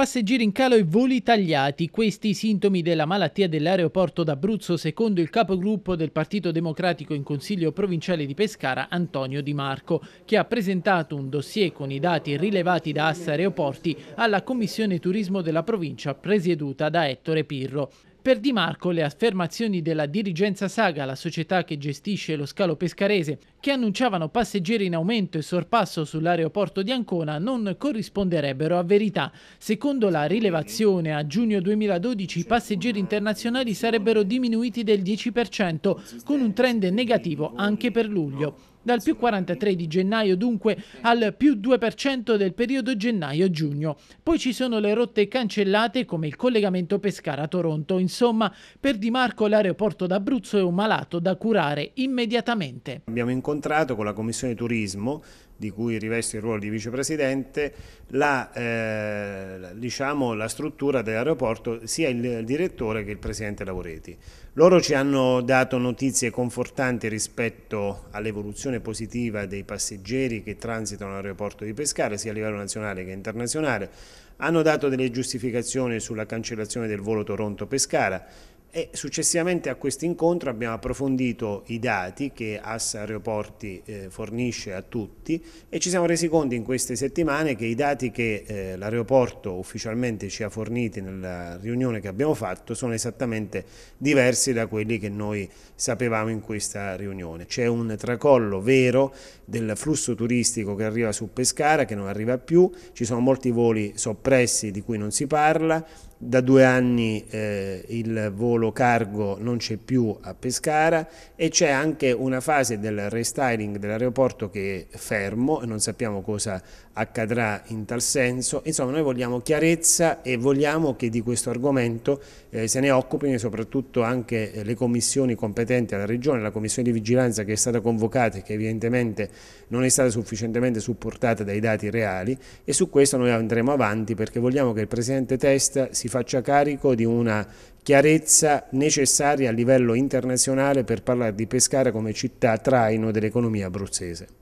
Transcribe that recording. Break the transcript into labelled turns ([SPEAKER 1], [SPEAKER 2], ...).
[SPEAKER 1] Passeggeri in calo e voli tagliati, questi i sintomi della malattia dell'aeroporto d'Abruzzo secondo il capogruppo del Partito Democratico in Consiglio Provinciale di Pescara Antonio Di Marco, che ha presentato un dossier con i dati rilevati da Assa Aeroporti alla Commissione Turismo della provincia presieduta da Ettore Pirro. Per Di Marco le affermazioni della dirigenza Saga, la società che gestisce lo scalo pescarese, che annunciavano passeggeri in aumento e sorpasso sull'aeroporto di Ancona non corrisponderebbero a verità. Secondo la rilevazione, a giugno 2012 i passeggeri internazionali sarebbero diminuiti del 10%, con un trend negativo anche per luglio dal più 43 di gennaio dunque al più 2% del periodo gennaio-giugno. Poi ci sono le rotte cancellate come il collegamento Pescara-Toronto, insomma per Di Marco l'aeroporto d'Abruzzo è un malato da curare immediatamente.
[SPEAKER 2] Abbiamo incontrato con la Commissione Turismo di cui riveste il ruolo di vicepresidente, la eh, diciamo, la struttura dell'aeroporto sia il direttore che il presidente Lavoreti. Loro ci hanno dato notizie confortanti rispetto all'evoluzione positiva dei passeggeri che transitano l'aeroporto di Pescara sia a livello nazionale che internazionale, hanno dato delle giustificazioni sulla cancellazione del volo Toronto-Pescara, e successivamente a questo incontro abbiamo approfondito i dati che Assa Aeroporti eh, fornisce a tutti e ci siamo resi conto in queste settimane che i dati che eh, l'aeroporto ufficialmente ci ha forniti nella riunione che abbiamo fatto sono esattamente diversi da quelli che noi sapevamo in questa riunione. C'è un tracollo vero del flusso turistico che arriva su Pescara, che non arriva più, ci sono molti voli soppressi di cui non si parla, da due anni eh, il volo volo cargo non c'è più a Pescara e c'è anche una fase del restyling dell'aeroporto che è fermo e non sappiamo cosa accadrà in tal senso. Insomma, noi vogliamo chiarezza e vogliamo che di questo argomento eh, se ne occupino soprattutto anche eh, le commissioni competenti alla Regione, la commissione di vigilanza che è stata convocata e che evidentemente non è stata sufficientemente supportata dai dati reali e su questo noi andremo avanti perché vogliamo che il Presidente Testa si faccia carico di una chiarezza necessaria a livello internazionale per parlare di Pescara come città traino dell'economia abruzzese.